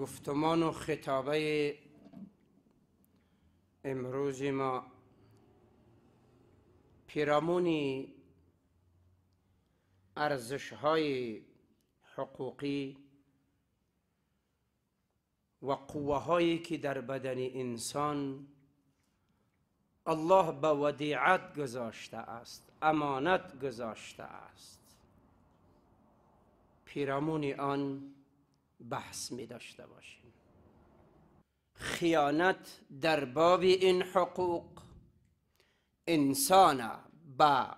گفتمان و خطابه امروز ما پیرامونی ارزش های حقوقی و قوه هایی که در بدن انسان الله به ودیعت گذاشته است امانت گذاشته است پیرامونی آن بحث می داشته باشیم خیانت در باب این حقوق انسان با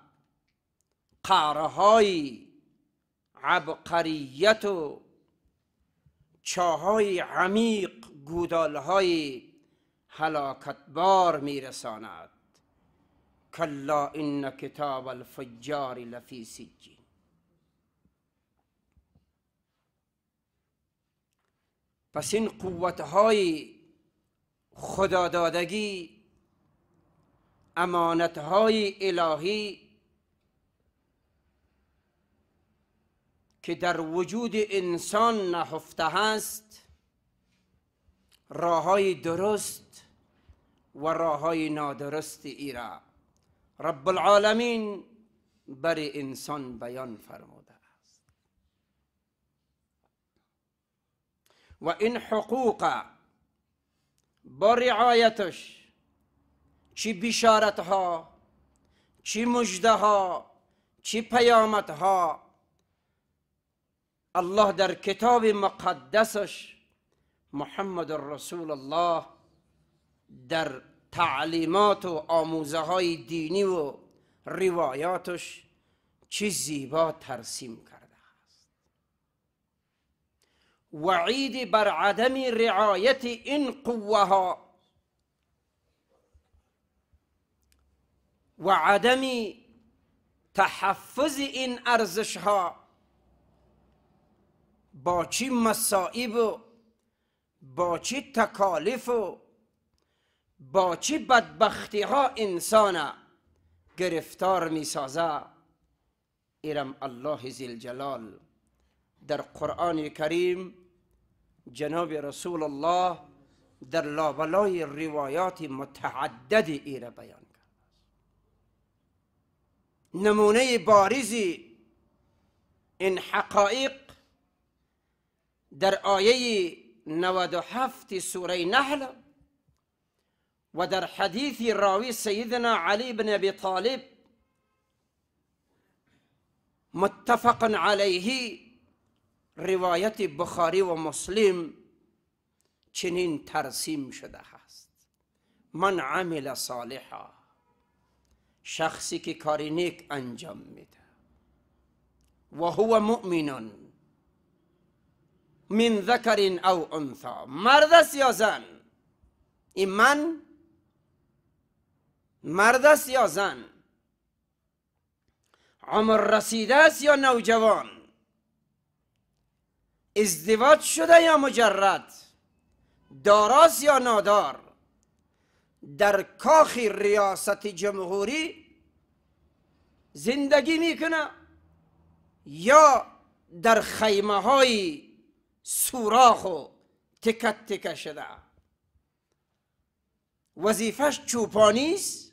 قاره عبقریت و چاهای عمیق گودالهای هلاکتبار میرساند کلا این کتاب الفجار لفی سجین پس این قوتهای خدادادگی امانتهای الهی که در وجود انسان نهفته هست راههای درست و راههای نادرست ای رب العالمین بر انسان بیان فرمود و این حقوق با رعایتش چی بشارت چی مجده چی الله در کتاب مقدسش محمد رسول الله در تعلیمات و آموزه دینی و روایاتش چی زیبا ترسیم وعید بر عدم رعایت این قوه ها و عدم تحفظ این ارزش ها با چی مصائب و با چی تکالیف و با چی بدبختی ها انسان گرفتار می سازه ایرم الله جلال در قرآن کریم جناب رسول الله در لابلای روایات متعدد ایره بیان کرد نمونه بارزی این حقائق در آیه 97 سوره نحل و در حدیث راوی سیدنا علی بن ابی طالب متفق علیه روایت بخاری و مسلم چنین ترسیم شده است من عمل صالحا شخصی که کاری نیک انجام میده و هو مؤمن من ذکر او انثا مرد است یا زن این من مرد است یا زن عمر رسیده است یا نوجوان ازدواج شده یا مجرد داراست یا نادار در کاخ ریاست جمهوری زندگی میکنه یا در خیمه های سوراخ و تکت تکه شده وظیفش چوپانیست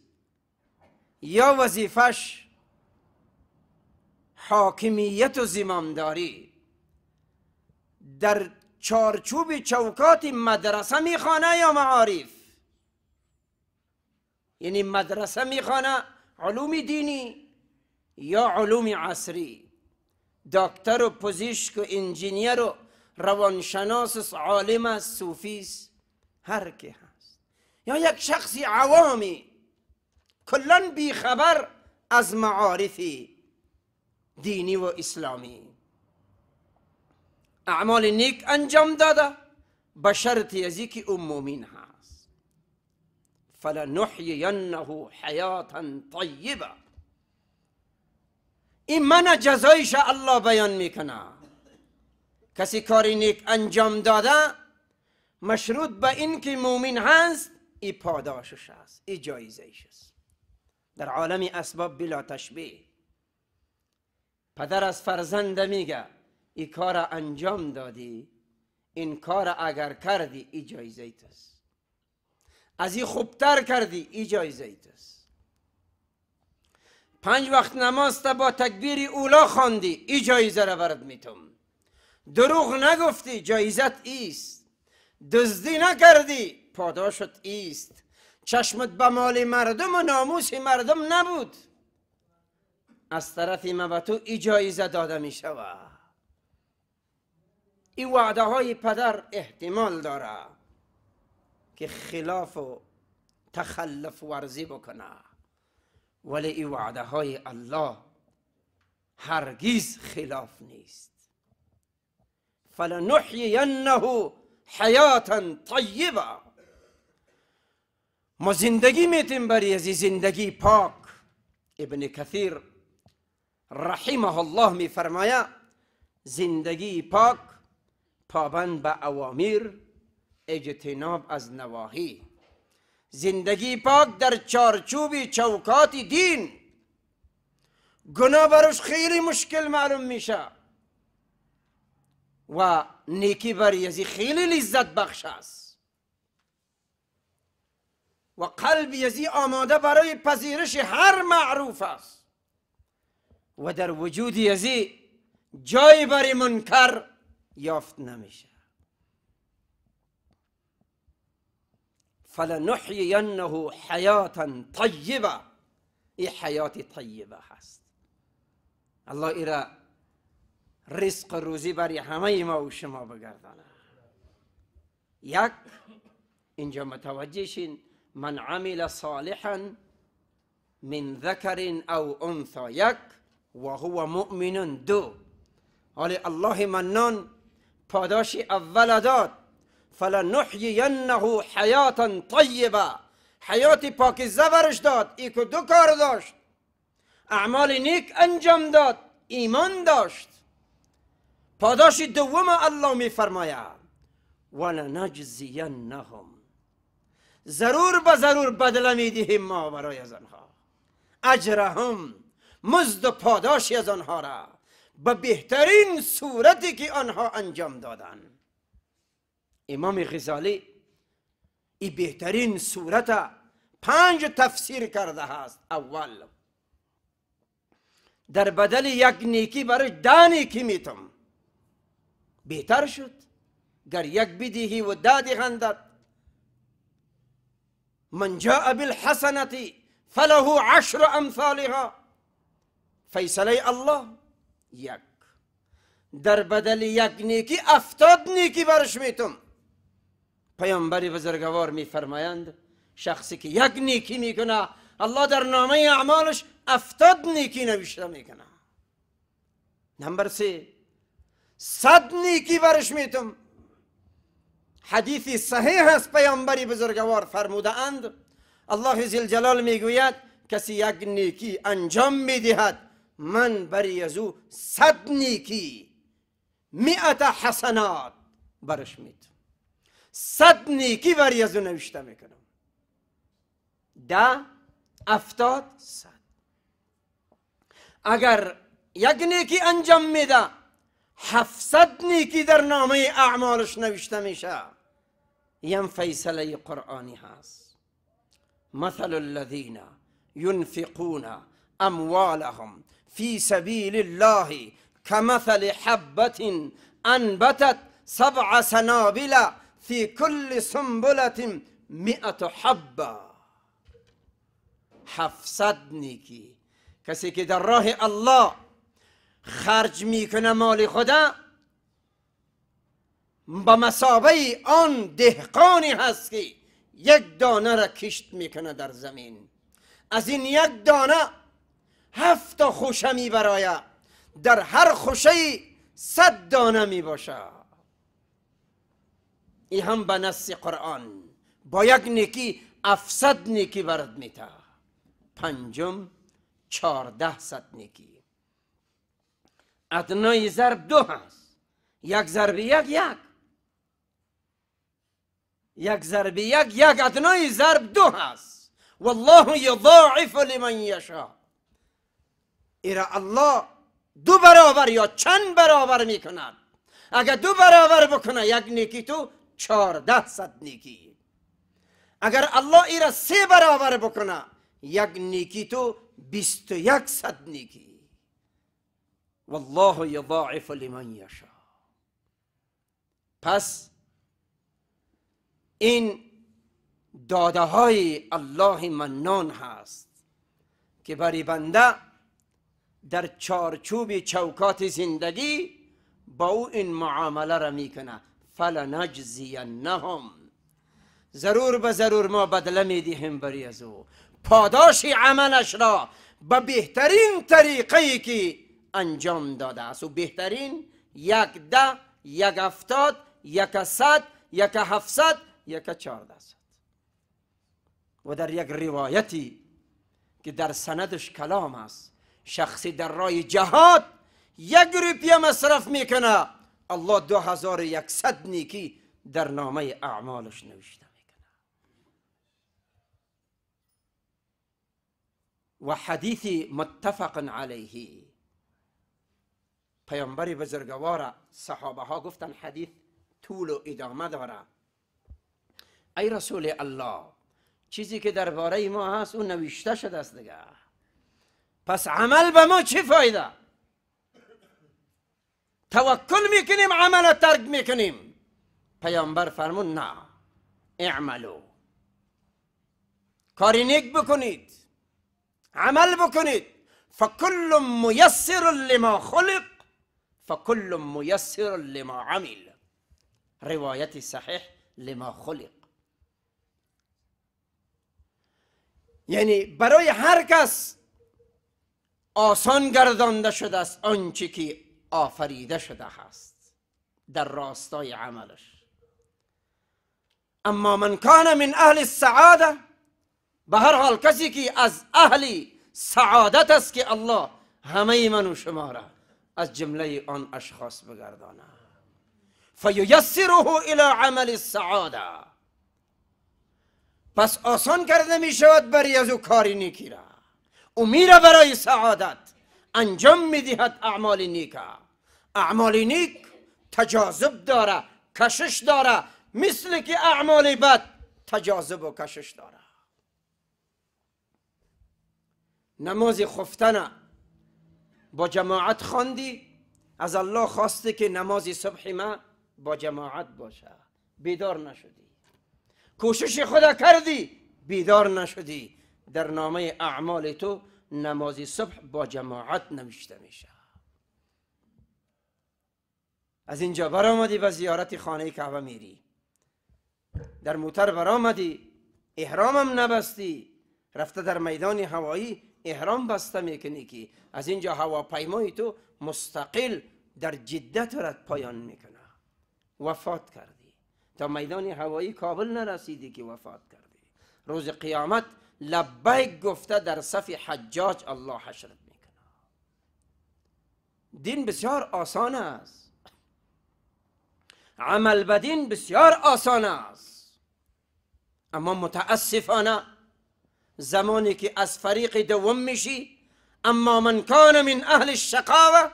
یا وظیفش حاکمیت و زمامداری در چارچوب چوکات مدرسه میخوانه یا معارف یعنی مدرسه میخوانه علوم دینی یا علوم عصری دکتر و پزشک و انجینیر و روانشناس و عالم است صوفی است هر که هست یا یک شخصی عوامی کلا بیخبر از معارف دینی و اسلامی اعمال نیک انجام داده به شرط ازی که او هست فلنحیینه حیاتا طیبه این من جزایش الله بیان میکنه کسی کاری نیک انجام داده مشروط به این که مومین هست ای پاداشش هست ای جایزهش هست در عالم اسباب بلا تشبیه پدر از فرزنده میگه ای کار انجام دادی این کار اگر کردی ای جایزه ایت است از این خوبتر کردی ای جایزه ایت است پنج وقت نماز تا با تکبیر اولا خواندی ای جایزه را برد میتوم دروغ نگفتی جایزت ایست دزدی نکردی پاداشت ایست چشمت به مال مردم و ناموس مردم نبود از طرف ما به تو ای جایزه داده می این وعده های پدر احتمال داره که خلاف و تخلف ورزی بکنه ولی این وعده های الله هرگیز خلاف نیست فلنحیینه حیاتا طیبه ما زندگی میتیم برای از زندگی پاک ابن کثیر رحمه الله میفرمایه زندگی پاک پابند به اوامیر اجتناب از نواهی زندگی پاک در چارچوب چوکات دین گناه برش خیلی مشکل معلوم میشه و نیکی بر یزی خیلی لذت بخش است و قلب یزی آماده برای پذیرش هر معروف است و در وجود یزی جای بر منکر یافت نمیشه فلنحیینه حیاتا طیبه ای حیات طیبه هست الله ای را رزق روزی برای همه ما و شما بگردانه یک اینجا متوجهشین من عمل صالحا من ذکر او انثى یک و هو مؤمن دو حالا الله منان پاداش اول داد فلنحیینه حیاتا طیبه حیات پاکیزه برش داد ای دو کار داشت اعمال نیک انجام داد ایمان داشت پاداش دوم الله میفرماید ولنجزینهم ضرور به ضرور بدله میدهیم ما برای از آنها اجرهم مزد پاداش پاداشی از آنها را به بهترین صورتی که آنها انجام دادن امام غزالی ای بهترین صورت پنج تفسیر کرده هست اول در بدل یک نیکی برای ده نیکی میتم بهتر شد گر یک بدهی و دادی غندت من جاء بالحسنتی فله عشر امثالها فیصله الله یک در بدل یک نیکی افتاد نیکی برش میتم پیامبر بزرگوار میفرمایند شخصی که یک نیکی میکنه الله در نامه اعمالش افتاد نیکی نوشته میکنه نمبر سه صد نیکی برش میتم حدیثی صحیح است پیامبری بزرگوار فرموده اند الله جلال میگوید کسی یک نیکی انجام میدهد من بری از صد نیکی مئت حسنات برش میت صد نیکی بری از او نوشته میکنم ده افتاد صد اگر یک نیکی انجام میده هفتصد نیکی در نامه اعمالش نوشته میشه یم فیصله قرآنی هست مثل الذین ینفقون اموالهم في سبيل الله كمثل حبة أنبتت سبع سنابل في كل سنبلة مئة حبة هفتصد نیکی کسی که در راه الله خرج ميكنا مال خدا با مسابه آن دهقانی هست که یک دانه را کشت میکنه در زمین از این یک دانه هفتا خوشمی برایه در هر خوشه صد دانه می باشه ای هم به نص قرآن با یک نیکی افصد نیکی برد میتا پنجم چارده صد نیکی ادنای ضرب دو هست یک ضرب یک یک یک ضرب یک یک ادنای ضرب دو هست والله یضاعف لمن یشاء ای الله دو برابر یا چند برابر می اگر دو برابر بکنه یک نیکی تو چارده صد نیکی اگر الله ای را سه برابر بکنه یک نیکی تو بیست و یک صد نیکی والله یضاعف لمن یشا پس این داده های الله منان هست که بری بنده در چارچوب چوکات زندگی با او این معامله را میکنه نهم ضرور به ضرور ما بدله میدهیم بری از او پاداش عملش را به بهترین طریقه که انجام داده است و بهترین یک ده یک هفتاد یک صد یک هفتصد یک چارده صد و در یک روایتی که در سندش کلام است شخصی در رای جهاد یک روپیه مصرف میکنه الله دو هزار یکصد نیکی در نامه اعمالش نوشته میکنه و حدیث متفق علیه پیامبر بزرگواره صحابه ها گفتن حدیث طول و ادامه داره ای رسول الله چیزی که درباره ما هست او نوشته شده است دیگه پس عمل به ما چی فایده توکل میکنیم عمل ترک میکنیم پیامبر فرمون نه اعملو کاری نیک بکنید عمل بکنید فکل میسر لما خلق فکل میسر لما عمل روایت صحیح لما خلق یعنی برای هر کس آسان گردانده شده است آنچه که آفریده شده است در راستای عملش اما من کان من اهل السعاده به هر حال کسی که از اهل سعادت است که الله همه من و شما را از جمله آن اشخاص بگردانه فییسره الی عمل السعاده پس آسان کرده می شود برای از او کاری نیکی را میره برای سعادت انجام میدهد اعمال نیک اعمال نیک تجاذب داره کشش داره مثل که اعمال بد تجاذب و کشش داره نماز خفتن با جماعت خواندی از الله خواسته که نماز صبح ما با جماعت باشه بیدار نشدی کوشش خدا کردی بیدار نشدی در نامه اعمال تو نماز صبح با جماعت نوشته میشه از اینجا برآمدی به زیارت خانه کعبه میری در موتر برآمدی احرامم نبستی رفته در میدان هوایی احرام بسته میکنی که از اینجا هواپیمای تو مستقل در جده رد پایان میکنه وفات کردی تا میدان هوایی کابل نرسیدی که وفات کردی روز قیامت لبیک گفته در صف حجاج الله حشرت میکنه دین بسیار آسان است عمل بدین بسیار آسان است اما متاسفانه زمانی که از فریق دوم میشی اما من کان من اهل الشقاوه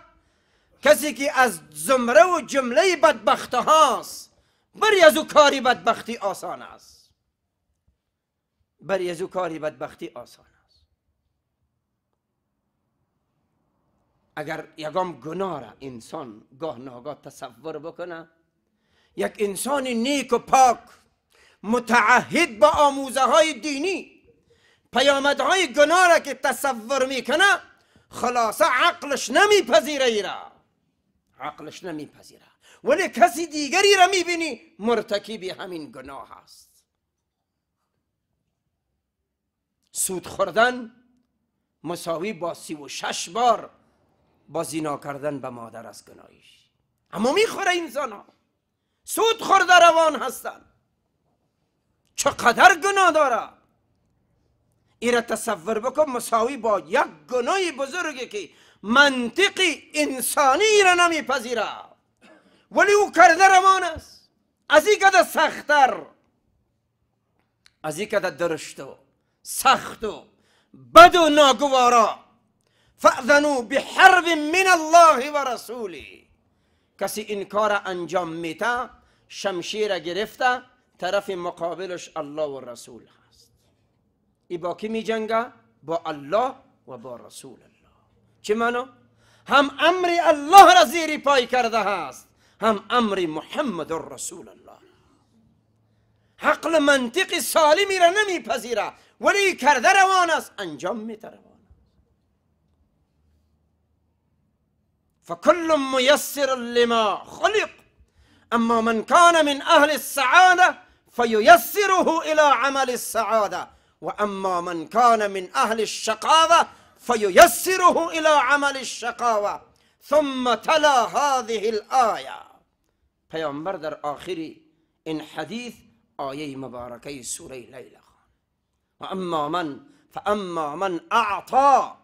کسی که از زمره و جمله بدبخته هاست بری از او کاری بدبختی آسان است برای از او کاری بدبختی آسان است اگر یگام گناه را انسان گاه ناگاه تصور بکنه یک انسان نیک و پاک متعهد با آموزه های دینی پیامدهای گناه را که تصور میکنه خلاصه عقلش نمیپذیره ای را عقلش نمیپذیره ولی کسی دیگری را میبینی مرتکب همین گناه است سود خوردن مساوی با سی و شش بار با زینا کردن به مادر از گناهیش اما میخوره این زنا سود خورده روان هستن چقدر گناه داره ایره تصور بکن مساوی با یک گناه بزرگی که منطقی انسانی را نمیپذیره ولی او کرده روان است از این کده سختتر از این کده درشتو سخت و بد و ناگوارا فاذنوا بحرب من الله و رسولی کسی این کار انجام میته شمشیر گرفته طرف مقابلش الله و رسول هست ای با کی می با الله و با رسول الله چه معنی؟ هم امر الله را زیر پای کرده هست هم امر محمد رسول الله حقل منطق سالمی را نمیپذیره ولی کرده روان است انجام می روان فكل ميسر لما خلق أما من كان من أهل السعادة فييسره إلى عمل السعادة وأما من كان من أهل الشقاوة فييسره إلى عمل الشقاوة ثم تلا هذه الآية پیامبر در آخری این حدیث آیه مبارکه سوره لیلا وأما من فأما من أعطى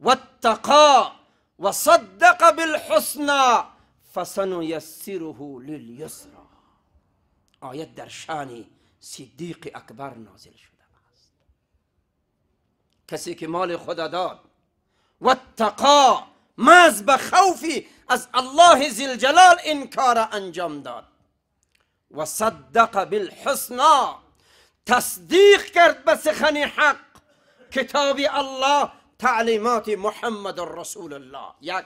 واتقى وصدق بالحسنى فسنيسره لليسرى آیت آية در شان صدیق اکبر نازل شده است کسی که مال خدا داد واتقا ماز به خوفی از الله زلجلال این کار انجام داد و صدق بالحسنا تصديق کرد به سخن حق کتاب الله تعلیمات محمد رسول الله یک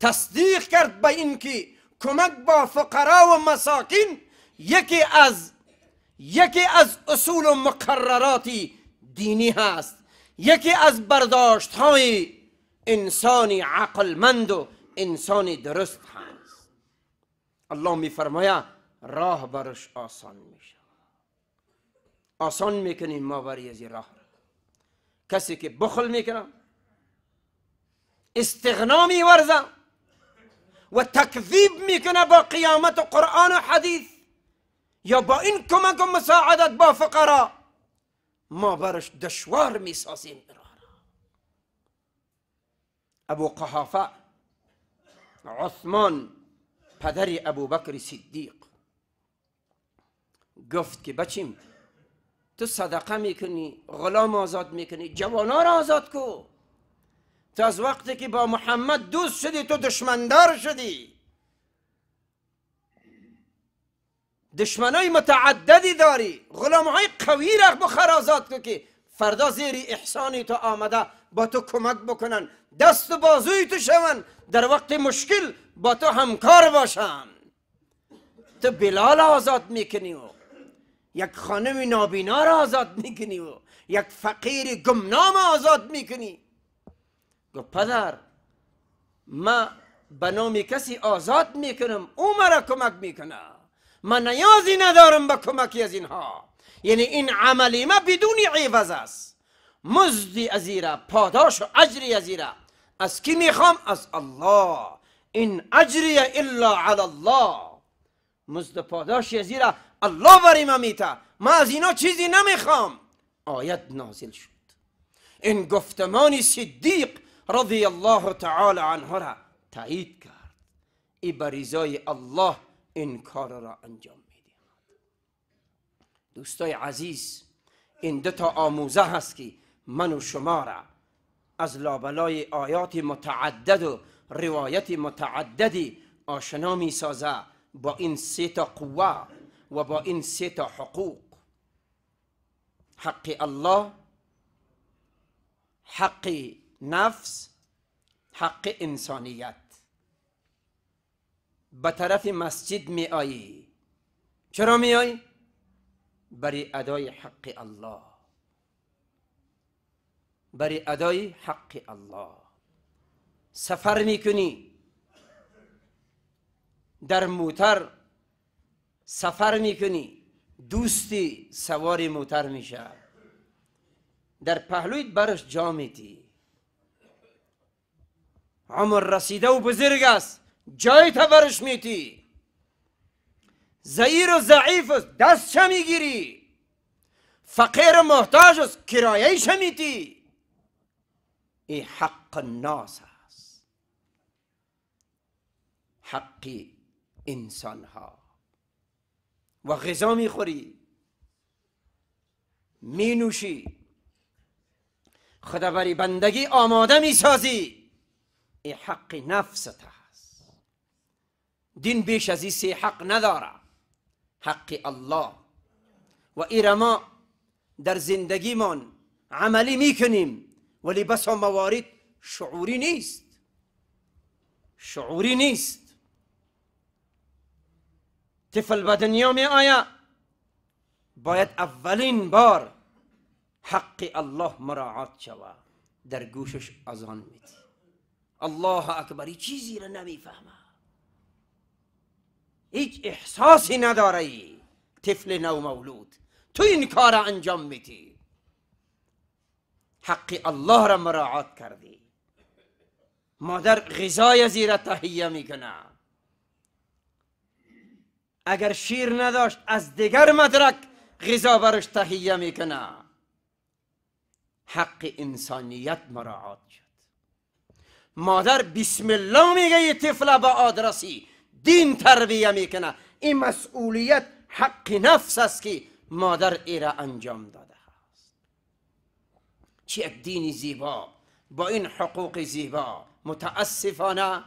تصدیق کرد به اینکه کمک با فقرا و مساکین یکی از یکی از اصول و مقررات دینی هست یکی از برداشت های انسانی عقلمند و انسانی درست هست الله فرماید راه برش آسان میشه آسان میکنیم ما برای از راه کسی که بخل میکنه استغنا میورزه و تکذیب میکنه با قیامت و قرآن و حدیث یا با این کمک و مساعدت با فقرا ما برش دشوار میسازیم ابو قحافه عثمان پدر ابو بکر صدیق گفت که بچیم تو صدقه میکنی غلام آزاد میکنی جوانا را آزاد کو تو از وقتی که با محمد دوست شدی تو دشمندار شدی دشمنای متعددی داری غلام های قوی را بخر آزاد کو که فردا زیر احسانی تو آمده با تو کمک بکنن دست و بازوی تو شون در وقت مشکل با تو همکار باشن تو بلال آزاد میکنی و یک خانم نابینا را آزاد میکنی و یک فقیر گمنام آزاد میکنی گفت پدر ما به نام کسی آزاد میکنم او مرا کمک میکنه من نیازی ندارم به کمکی از اینها یعنی این عملی ما بدون عوض است مزدی از پاداش و اجری از از کی میخوام از الله این اجری الا علی الله مزد پاداش از الله بریم میته ما از اینا چیزی نمیخوام آیت نازل شد این گفتمان صدیق رضی الله تعالی عنه را تایید کرد ای بریزای الله این کار را انجام میده دوستای عزیز این دو تا آموزه هست که من و شما را از لابلای آیات متعدد و روایت متعددی آشنا می سازه با این سه تا قوه وبا این سه تا حقوق حق الله حق نفس حق انسانیت به طرف مسجد می آیی چرا می آیی؟ برای ادای حق الله برای ادای حق الله سفر می کنی در موتر سفر میکنی دوستی سواری موتر میشه در پهلویت برش جا میتی عمر رسیده و بزرگ است جای تا برش میتی زعیر و ضعیف است دست چه میگیری فقیر و محتاج است کرایه میتی این حق ناس است حقی انسان ها و غذا میخوری مینوشی خدا برای بندگی آماده میسازی این حق نفست هست دین بیش از این سه حق نداره حق الله و ایره ما در زندگیمان عملی میکنیم ولی بسا موارد شعوری نیست شعوری نیست طفل به دنیا می آید باید اولین بار حق الله مراعات شود در گوشش اذان میدی الله اکبری چیزی را نمیفهمه هیچ احساسی نداره ای طفل مولود تو این کار را انجام میدی حق الله را مراعات کردی مادر غذای زیره تهیه میکنه اگر شیر نداشت از دیگر مدرک غذا برش تهیه میکنه حق انسانیت مراعات شد مادر بسم الله میگه یه طفل به آدرسی دین تربیه میکنه این مسئولیت حق نفس است که مادر ایره انجام داده است چه یک دین زیبا با این حقوق زیبا متاسفانه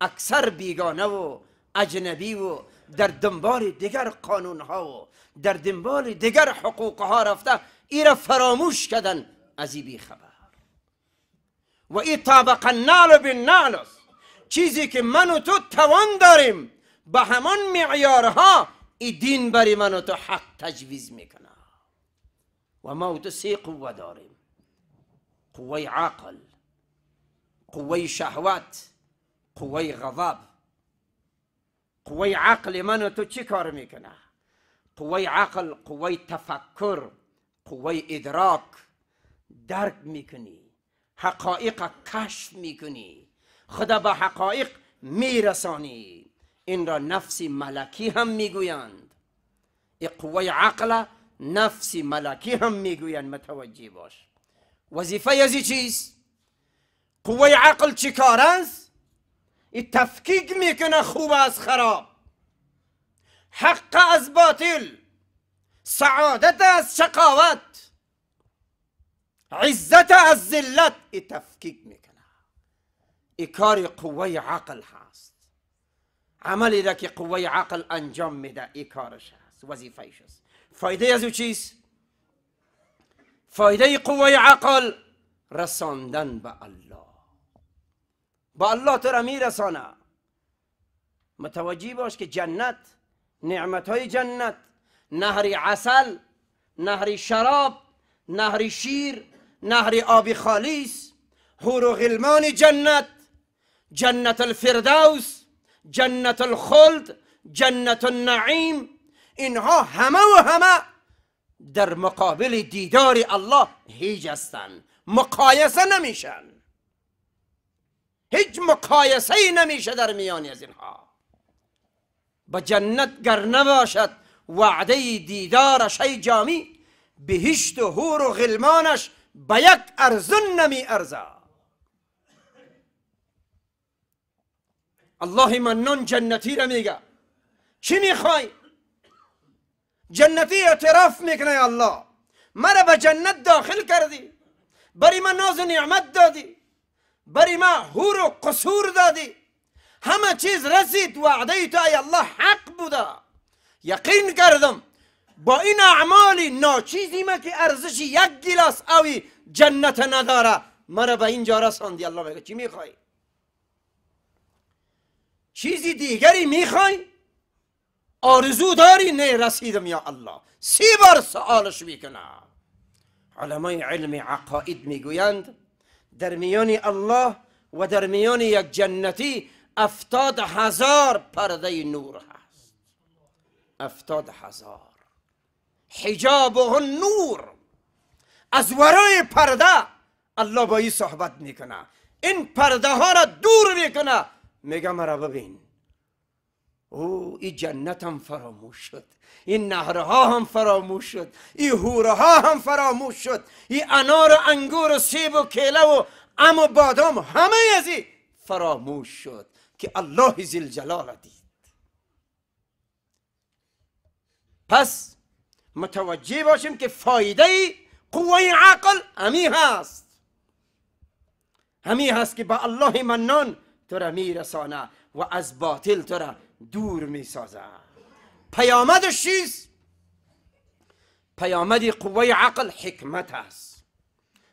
اکثر بیگانه و اجنبی و در دنبال دیگر قانون ها و در دنبال دیگر حقوق ها رفته ای را فراموش کردن از این بی خبر و ای طابق النال نال چیزی که من و تو توان داریم به همان معیارها ای دین بری من و تو حق تجویز میکنه و ما و تو سه قوه داریم قوه عقل قوه شهوت قوه غضب قوی عقل من تو چی کار میکنه قوی عقل قوی تفکر قوی ادراک درک میکنی حقایق کشف میکنی خدا به حقایق میرسانی این را نفس ملکی هم میگویند این قوه عقل نفس ملکی هم میگویند متوجه باش وظیفه از چیست قوی عقل چی کار است ای تفکیک میکنه خوب از خراب حق از باطل سعادت از شقاوت عزت از ذلت ای تفکیک میکنه ای کار قوه عقل هست عملی را که قوه عقل انجام میده ای کارش هست وظیفه است فایده از او چیست فایده قوه عقل رساندن به الله با الله تو را میرسانه متوجه باش که جنت نعمت های جنت نهر عسل نهر شراب نهر شیر نهر آب خالیس هور و غلمان جنت جنت الفردوس جنت الخلد جنت النعیم اینها همه و همه در مقابل دیدار الله هیچ هستند مقایسه نمیشن هیچ مقایسه ای نمیشه در میانی از اینها به جنت گر نباشد وعده دیدارش ای جامی بهشت و هور و غلمانش به یک ارزن نمی ارزه. الله منان جنتی را میگه چی میخوای جنتی اعتراف میکنه الله مرا به جنت داخل کردی بری من ناز نعمت دادی بری ما هور و قصور دادی همه چیز رسید وعده تو ای الله حق بوده یقین کردم با این اعمالی ناچیزی ما که ارزش یک گلاس اوی جنت نداره مرا به اینجا رساندی الله میگه چی میخوای چیزی دیگری میخوای آرزو داری نه رسیدم یا الله سی بار سوالش میکنم علمای علم عقاید میگویند در میان الله و در میان یک جنتی افتاد هزار پرده نور هست افتاد هزار و نور از ورای پرده الله با ای صحبت میکنه این پرده ها را دور میکنه میگه مرا ببین او این جنت هم فراموش شد این نهرها هم فراموش شد این هوره هم فراموش شد این انار و انگور و سیب و کیله و ام و بادام همه از فراموش شد که الله جلال دید پس متوجه باشیم که فایده قوه عقل همی هست همی هست که به الله منان تو را میرسانه و از باطل تو را دور می سازد پیامدش چیست؟ پیامد قوه عقل حکمت است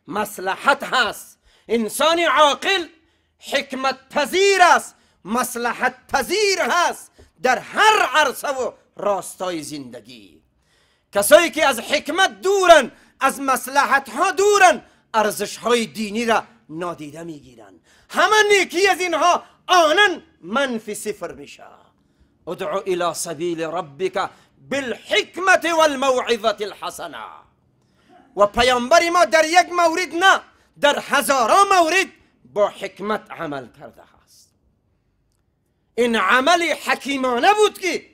مصلحت هست انسان عاقل حکمت تذیر است مصلحت پذیر هست در هر عرصه و راستای زندگی کسایی که از حکمت دورن از مصلحت ها دورن ارزش های دینی را نادیده میگیرن همه نیکی از اینها آنن منفی صفر میشه ادع إلى سبيل ربك بالحكمة والموعظة الحسنة و پیامبر ما در یک مورد نه در هزارا مورد با حکمت عمل کرده است این عمل حکیمانه بود که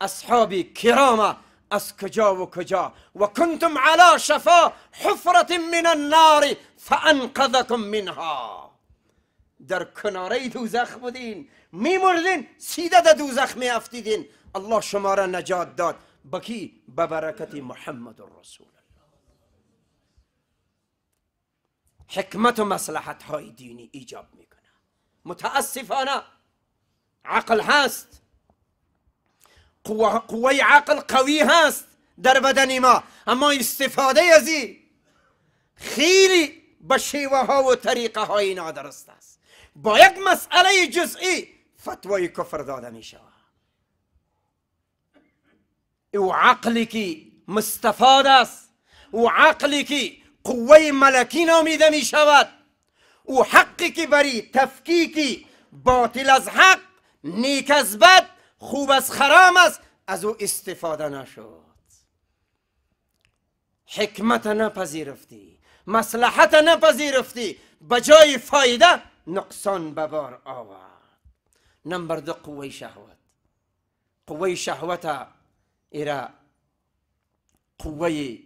اصحاب کرام از کجا و کجا و کنتم على شفا حفرت من النار فانقذكم منها در کناره دوزخ بودین میمردین سیده دو دوزخ افتیدین الله شما را نجات داد بکی به برکت محمد رسول الله حکمت و مسلحت های دینی ایجاب میکنه متاسفانه عقل هست قوه, عقل قوی هست در بدن ما اما استفاده از این خیلی به شیوه ها و طریقه های نادرست است با یک مسئله جزئی فتوای کفر داده می شود او عقلی که مستفاد است او عقلی که قوه ملکی نامیده می شود او حقی که بری تفکیکی باطل از حق نیک از بد خوب از خرام است از او استفاده نشد حکمت نپذیرفتی مصلحت نپذیرفتی به فایده نقصان به بار آورد نمبر دو قوی شهوت قوی شهوت ایرا قوه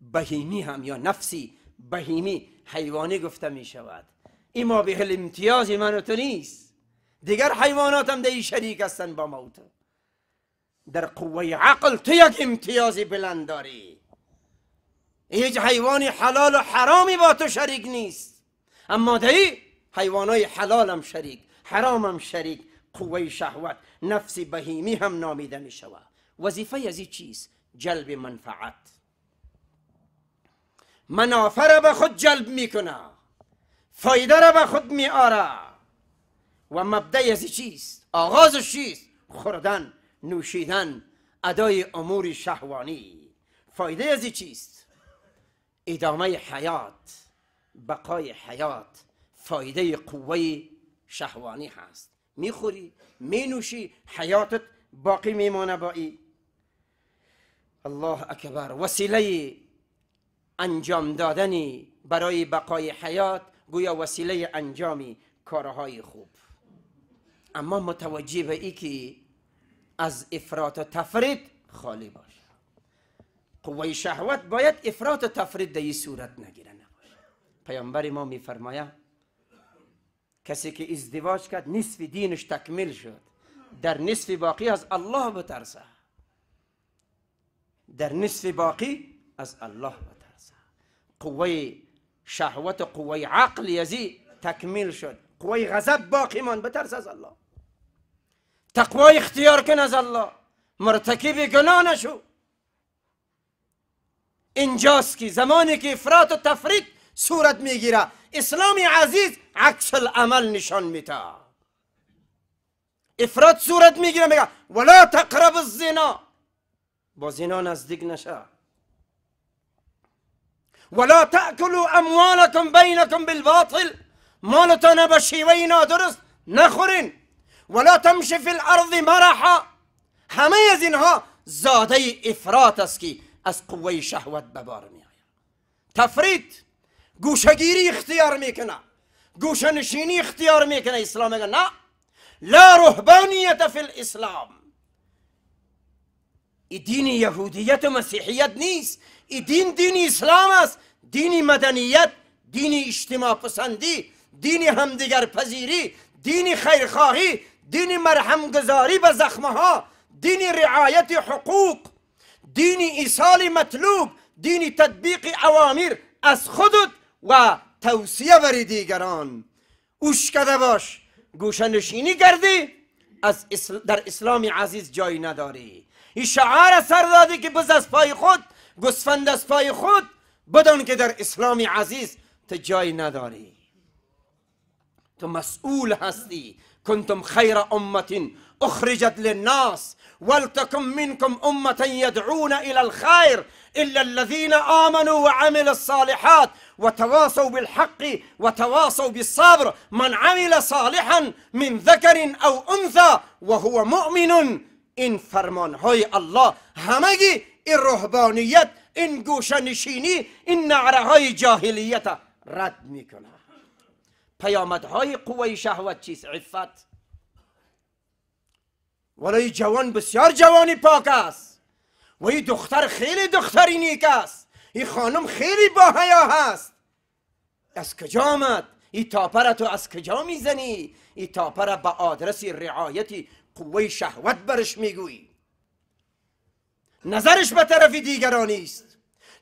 بهیمی هم یا نفسی بهیمی حیوانی گفته می شود این ما به امتیازی من تو نیست دیگر حیوانات هم در شریک هستن با موت. در قوه عقل تو یک امتیازی بلند داری هیچ حیوانی حلال و حرامی با تو شریک نیست اما دهی حیوانای حلال هم شریک حرام هم شریک قوه شهوت نفس بهیمی هم نامیده می شود وظیفه از این چیست جلب منفعت منافع را به خود جلب میکنه فایده را به خود میاره و مبدع از چیست آغازش چیست خوردن نوشیدن ادای امور شهوانی فایده از چیست ادامه حیات بقای حیات فایده قوه شهوانی هست میخوری مینوشی حیاتت باقی میمانه با این الله اکبر وسیله انجام دادنی برای بقای حیات گویا وسیله انجامی کارهای خوب اما متوجه به ای که از افراط و تفرید خالی باشه قوه شهوت باید افراط و تفرید در صورت نگیره نباشه پیامبر ما میفرماید کسی که ازدواج کرد نصف دینش تکمیل شد در نصف باقی از الله بترسه در نصف باقی از الله بترسه قوی شهوت و قوه عقل یزی تکمیل شد قوه غضب باقی مان بترس از الله تقوا اختیار کن از الله مرتکب گناه نشو اینجاست که زمانی که افراد و تفرید صورت میگیره اسلام عزیز عکس العمل نشان میده افراد صورت میگیره میگه ولا تقرب الزنا با زنا نزدیک نشه ولا تاکلوا اموالکم بینکم بالباطل مالتان به شیوه نادرست نخورین ولا تمشی فی الارض مرحا همه از اینها زاده افراط است که از قوه شهوت به بار آید تفرید گوشگیری اختیار میکنه گوشنشینی نشینی اختیار میکنه اسلام میگه نه لا رهبانیت فی الاسلام ای دین یهودیت و مسیحیت نیست ای دین دین اسلام است دین مدنیت دین اجتماع پسندی دین همدیگر پذیری دین خیرخواهی دین مرحمگذاری به زخمها دین رعایت حقوق دین ایصال مطلوب دین تطبیق اوامر از خودت و توصیه بری دیگران اوش کده باش گوشنشینی کردی از در اسلام عزیز جایی نداری این شعار سر دادی که بز از پای خود گسفند از پای خود بدان که در اسلام عزیز تو جایی نداری تو مسئول هستی کنتم خیر امتین اخرجت للناس ولتكن منكم أمة يدعون إلى الخير إلا الذين آمنوا وعملوا الصالحات وتواصوا بالحق وتواصوا بالصبر من عمل صالحا من ذكر أو أنثى وهو مؤمن إن فرمان هاي الله همجي الرهبانية إن این نشيني إن نعره جاهليته رد میکنه پیامدهای قوه شهوت چیست عفت ولی جوان بسیار جوانی پاک است و این دختر خیلی دختری نیک است این خانم خیلی باحیا هست از کجا آمد این تاپره تو از کجا میزنی این تاپره به آدرس رعایتی قوه شهوت برش میگویی نظرش به طرف دیگرانی است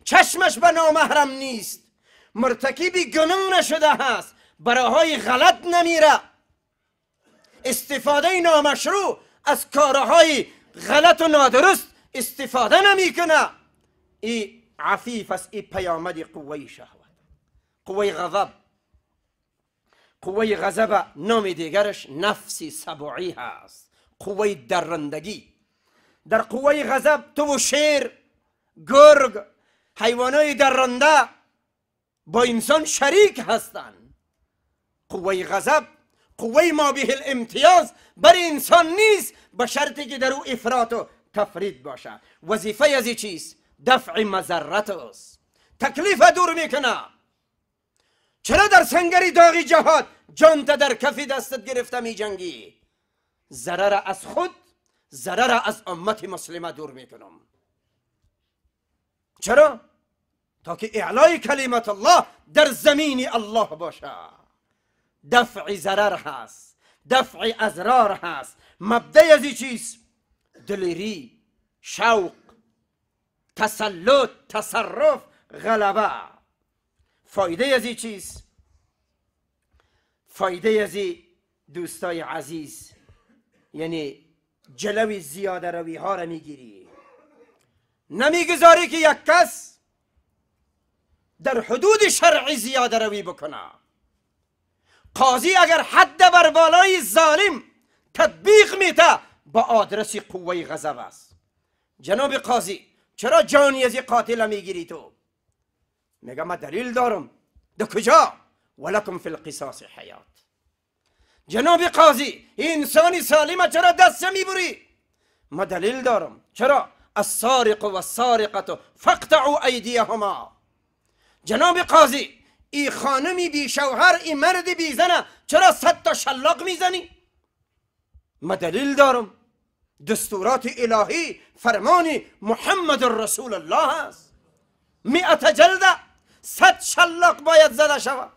چشمش به نامحرم نیست مرتکبی گناه نشده هست براهای غلط نمیره استفاده نامشروع از کارهای غلط و نادرست استفاده نمیکنه ای عفیف است ای پیامد قوه شهوت قوی غضب قوه غضب نام دیگرش نفسی سبعی هست قوی درندگی در قوه غضب تو و شیر گرگ حیوانای درنده با انسان شریک هستند قوه غضب قوه ما به الامتیاز بر انسان نیست به شرطی که در او افراط و تفرید باشه وظیفه از چیست دفع مذرت است تکلیف دور میکنه چرا در سنگری داغی جهاد جان در کفی دستت گرفته می جنگی ضرر از خود ضرر از امت مسلمه دور میکنم چرا تا که اعلای کلمت الله در زمین الله باشه دفع ضرر هست دفع ازرار هست مبدع از چیز دلیری شوق تسلط تصرف غلبه فایده از چیز؟ فایده از دوستای عزیز یعنی جلوی زیاده روی ها را میگیری نمیگذاری که یک کس در حدود شرعی زیاده روی بکنه قاضی اگر حد بر بالای ظالم تطبیق میته با آدرس قوه غضب است جناب قاضی چرا جانی از قاتل میگیری تو میگه من دلیل دارم ده کجا ولکم فی القصاص حیات جناب قاضی انسانی سالم چرا دست میبری ما دلیل دارم چرا السارق و السارقت فقطعوا ایدیهما جناب قاضی ای خانمی بی شوهر ای مرد بی زنه چرا صد تا شلاق میزنی ما دلیل دارم دستورات الهی فرمان محمد رسول الله است مئت جلده صد شلاق باید زده شود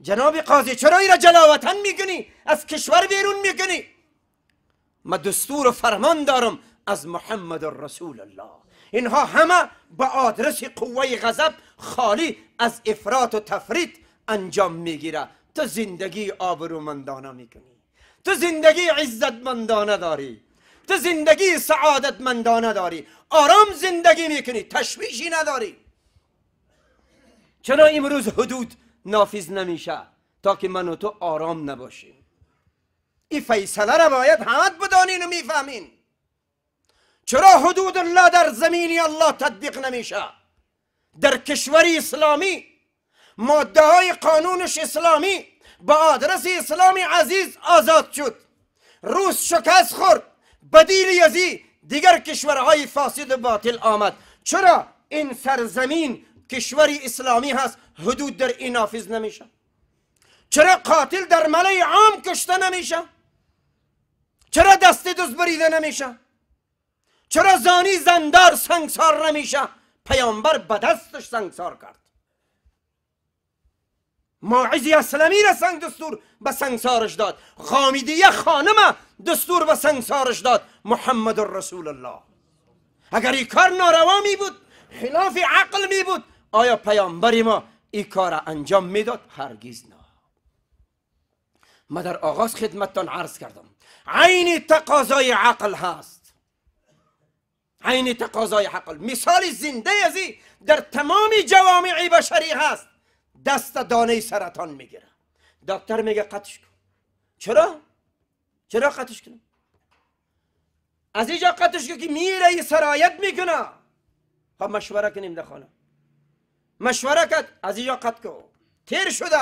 جناب قاضی چرا ای را جلاوطن میکنی از کشور بیرون میکنی ما دستور و فرمان دارم از محمد رسول الله اینها همه به آدرس قوه غضب خالی از افراد و تفرید انجام میگیره تو زندگی آبرومندانه میکنی تو زندگی عزت عزتمندانه داری تو زندگی سعادتمندانه داری آرام زندگی میکنی تشویشی نداری چرا امروز حدود نافذ نمیشه تا که من و تو آرام نباشیم این فیصله را باید همت بدانین و میفهمین چرا حدود الله در زمینی الله تطبیق نمیشه در کشوری اسلامی ماده های قانونش اسلامی با آدرس اسلامی عزیز آزاد شد روس شکست خورد بدیل یزی دیگر کشورهای فاسد و باطل آمد چرا این سرزمین کشوری اسلامی هست حدود در این نافذ نمیشه چرا قاتل در ملای عام کشته نمیشه چرا دست دوز بریده نمیشه چرا زانی زندار سنگسار نمیشه پیامبر به دستش سنگسار کرد معزی اسلمی را سنگ دستور به سنگسارش داد خامیدیه خانم دستور به سنگسارش داد محمد رسول الله اگر این کار ناروا می بود خلاف عقل می بود آیا پیامبری ما این کار انجام میداد هرگز نه ما در آغاز خدمتتان عرض کردم عین تقاضای عقل هست عین تقاضای حقل مثال زنده ازی در تمام جوامع بشری هست دست دانه سرطان میگیره دکتر میگه قطش کن چرا؟ چرا قطش کن؟ از اینجا قطش کن که میره سرایت میکنه خب مشوره کنیم در خانه مشوره کد از اینجا قط کن تیر شده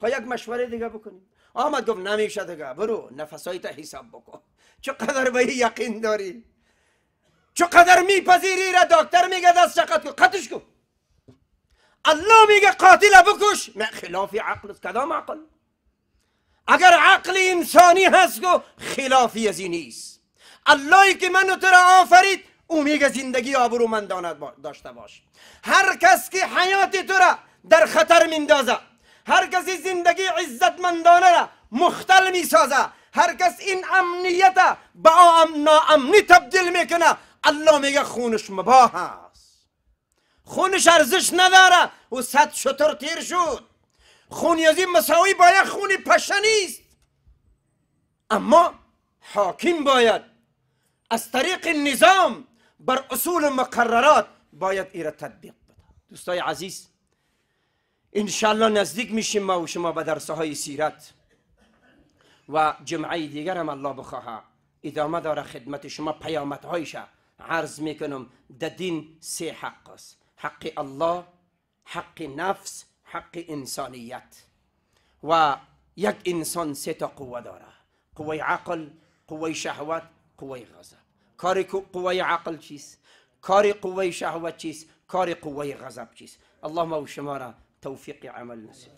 خب یک مشوره دیگه بکنیم آمد گفت نمیشه دیگه برو نفسایی تا حساب بکن چقدر به یقین داری چقدر میپذیری را دکتر میگه دست شقت کو قطش کو الله میگه قاتل بکش نه خلاف عقل است کدام عقل اگر عقل انسانی هست کو خلافی از نیست اللهی که منو تو را آفرید او میگه زندگی آبرومندانه داشته باش هر کس که حیات تو را در خطر میندازه هر کسی زندگی عزتمندانه را مختل میسازه هر کس این امنیت به ناامنی تبدیل میکنه الله میگه خونش مباه است خونش ارزش نداره و صد شطر تیر شد خون یزی مساوی با خون پشه نیست اما حاکم باید از طریق نظام بر اصول مقررات باید ایره تطبیق بده دوستای عزیز انشالله نزدیک میشیم ما و شما به درسه های سیرت و جمعه دیگر هم الله بخواه ادامه داره خدمت شما پیامت هایشه عرض میکنم در دین سه حق است حق الله حق نفس حق انسانیت و یک انسان سه تا قوه داره قوه عقل قوه شهوت قوه غضب کار قوه عقل چیست کار قوه شهوت چیست کار قوه غضب چیست اللهم و شما را توفیق عمل نصیب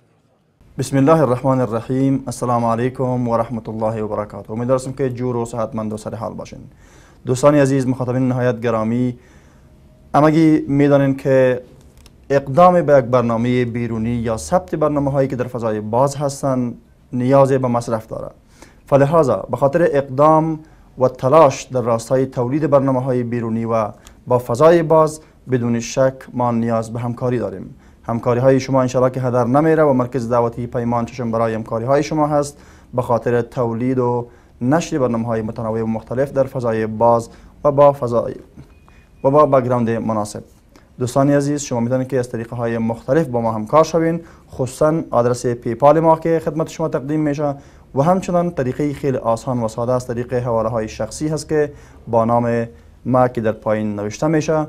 بسم الله الرحمن الرحیم السلام علیکم و رحمت الله و برکاته امیدوارم که جور و صحت مند و سر حال باشین دوستان عزیز مخاطبین نهایت گرامی همگی میدانین که اقدام به یک برنامه بیرونی یا ثبت برنامه هایی که در فضای باز هستند نیاز به مصرف داره. فلحاظا به خاطر اقدام و تلاش در راستای تولید برنامه های بیرونی و با فضای باز بدون شک ما نیاز به همکاری داریم همکاری های شما انشاءالله که هدر نمیره و مرکز دعوتی پیمان چشم برای همکاری های شما هست به خاطر تولید و نشر برنامه های متنوع و مختلف در فضای باز و با فضای و با مناسب دوستان عزیز شما میتونید که از طریقه های مختلف با ما همکار شوین خصوصا آدرس پیپال ما که خدمت شما تقدیم میشه و همچنان طریقه خیلی آسان و ساده از طریق حواله های شخصی هست که با نام ما که در پایین نوشته میشه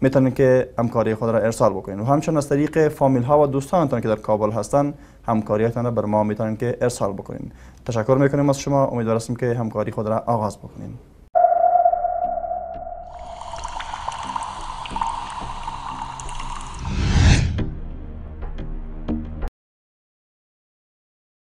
میتونید که همکاری خود را ارسال بکنید و همچنین از طریق فامیل ها و دوستانتان که در کابل هستند همکاریتان را بر ما میتونین که ارسال بکنین تشکر میکنیم از شما هستیم که همکاری خود را آغاز بکنیم